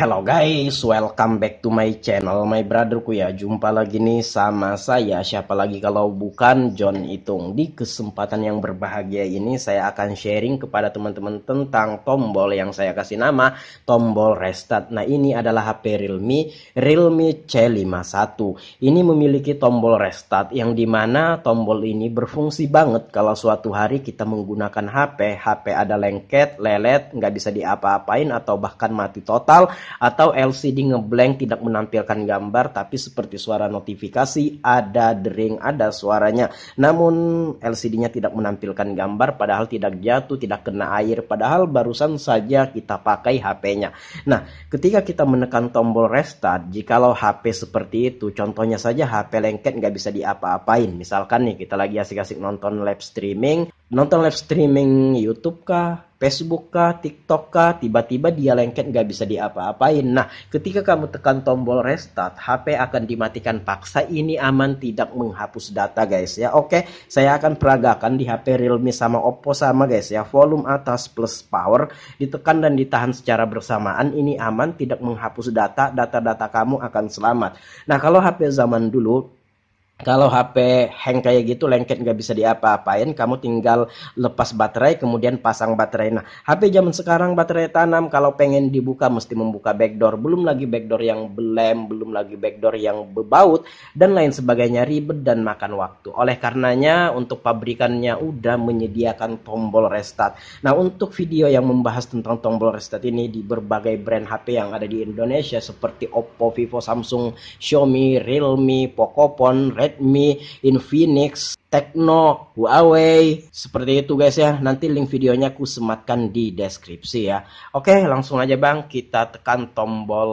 Hello guys, welcome back to my channel my brotherku ya Jumpa lagi nih sama saya Siapa lagi kalau bukan John Itung Di kesempatan yang berbahagia ini Saya akan sharing kepada teman-teman tentang tombol yang saya kasih nama Tombol Restart Nah ini adalah HP Realme Realme C51 Ini memiliki tombol Restart Yang dimana tombol ini berfungsi banget Kalau suatu hari kita menggunakan HP HP ada lengket, lelet, nggak bisa diapa-apain Atau bahkan mati total atau LCD ngeblank tidak menampilkan gambar tapi seperti suara notifikasi ada dering ada suaranya namun LCD-nya tidak menampilkan gambar padahal tidak jatuh tidak kena air padahal barusan saja kita pakai HP-nya nah ketika kita menekan tombol restart jikalau HP seperti itu contohnya saja HP lengket nggak bisa diapa-apain misalkan nih kita lagi asik-asik nonton live streaming nonton live streaming YouTube kah, Facebook kah, TikTok kah, tiba-tiba dia lengket nggak bisa diapa-apain. Nah, ketika kamu tekan tombol restart, HP akan dimatikan paksa. Ini aman tidak menghapus data, guys ya. Oke, saya akan peragakan di HP Realme sama Oppo sama guys ya. Volume atas plus power ditekan dan ditahan secara bersamaan. Ini aman tidak menghapus data. Data-data kamu akan selamat. Nah, kalau HP zaman dulu kalau HP hang kayak gitu lengket nggak bisa diapa-apain kamu tinggal lepas baterai kemudian pasang baterai nah HP zaman sekarang baterai tanam kalau pengen dibuka mesti membuka backdoor belum lagi backdoor yang belem belum lagi backdoor yang bebaut dan lain sebagainya ribet dan makan waktu oleh karenanya untuk pabrikannya udah menyediakan tombol restart nah untuk video yang membahas tentang tombol restart ini di berbagai brand HP yang ada di Indonesia seperti Oppo, Vivo, Samsung, Xiaomi, Realme, Pocophone, Red Redmi, Infinix, Tekno, Huawei. Seperti itu guys ya. Nanti link videonya aku sematkan di deskripsi ya. Oke, langsung aja Bang kita tekan tombol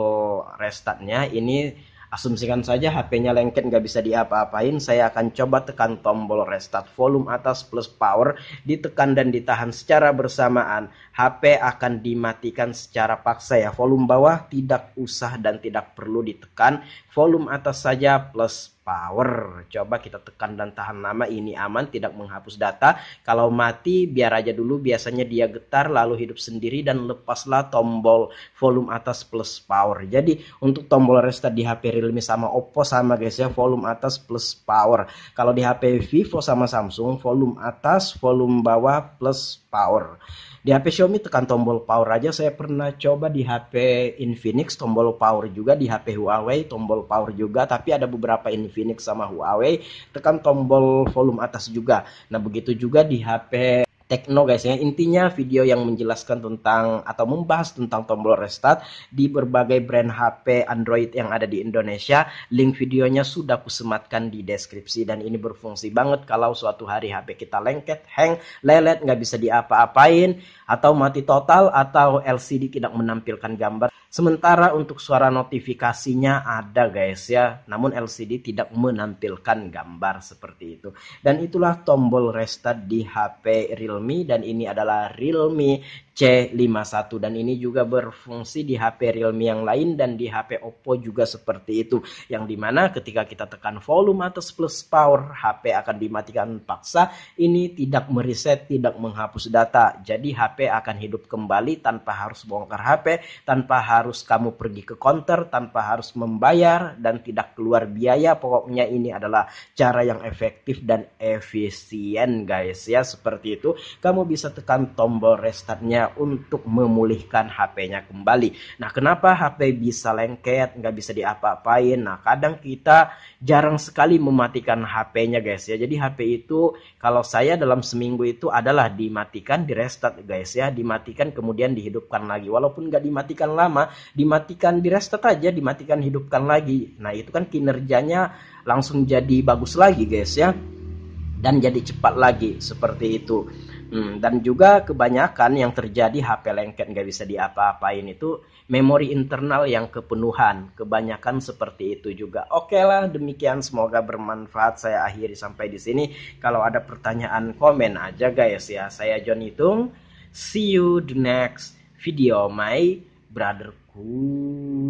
restartnya. Ini asumsikan saja HP-nya lengket nggak bisa diapa-apain. Saya akan coba tekan tombol restart volume atas plus power, ditekan dan ditahan secara bersamaan. HP akan dimatikan secara paksa ya. Volume bawah tidak usah dan tidak perlu ditekan. Volume atas saja plus power. Coba kita tekan dan tahan lama ini aman tidak menghapus data. Kalau mati biar aja dulu biasanya dia getar lalu hidup sendiri dan lepaslah tombol volume atas plus power. Jadi untuk tombol restart di HP Realme sama Oppo sama guys ya volume atas plus power. Kalau di HP Vivo sama Samsung volume atas, volume bawah plus power. Di HP Xiaomi tekan tombol power aja. Saya pernah coba di HP Infinix tombol power juga di HP Huawei tombol power juga, tapi ada beberapa Infinix sama Huawei tekan tombol volume atas juga. Nah, begitu juga di HP Tekno guys ya. Intinya video yang menjelaskan tentang atau membahas tentang tombol restart di berbagai brand HP Android yang ada di Indonesia. Link videonya sudah kusematkan di deskripsi dan ini berfungsi banget kalau suatu hari HP kita lengket, hang, lelet, nggak bisa diapa-apain atau mati total atau LCD tidak menampilkan gambar. Sementara untuk suara notifikasinya ada guys ya, namun LCD tidak menampilkan gambar seperti itu. Dan itulah tombol restart di HP Realme dan ini adalah Realme C51 dan ini juga berfungsi di HP Realme yang lain dan di HP Oppo juga seperti itu yang dimana ketika kita tekan volume atau plus power HP akan dimatikan paksa ini tidak mereset tidak menghapus data jadi HP akan hidup kembali tanpa harus bongkar HP tanpa harus kamu pergi ke counter tanpa harus membayar dan tidak keluar biaya pokoknya ini adalah cara yang efektif dan efisien guys ya seperti itu kamu bisa tekan tombol restartnya untuk memulihkan HP-nya kembali. Nah, kenapa HP bisa lengket, nggak bisa diapa-apain? Nah, kadang kita jarang sekali mematikan HP-nya, guys ya. Jadi HP itu kalau saya dalam seminggu itu adalah dimatikan, di restart, guys ya, dimatikan kemudian dihidupkan lagi. Walaupun nggak dimatikan lama, dimatikan di restart aja, dimatikan hidupkan lagi. Nah, itu kan kinerjanya langsung jadi bagus lagi, guys ya. Dan jadi cepat lagi seperti itu. Hmm, dan juga kebanyakan yang terjadi HP lengket nggak bisa diapa-apain itu memori internal yang kepenuhan. Kebanyakan seperti itu juga. Oke okay lah demikian semoga bermanfaat. Saya akhiri sampai di sini. Kalau ada pertanyaan komen aja guys ya. Saya John Itung See you the next video my brotherku.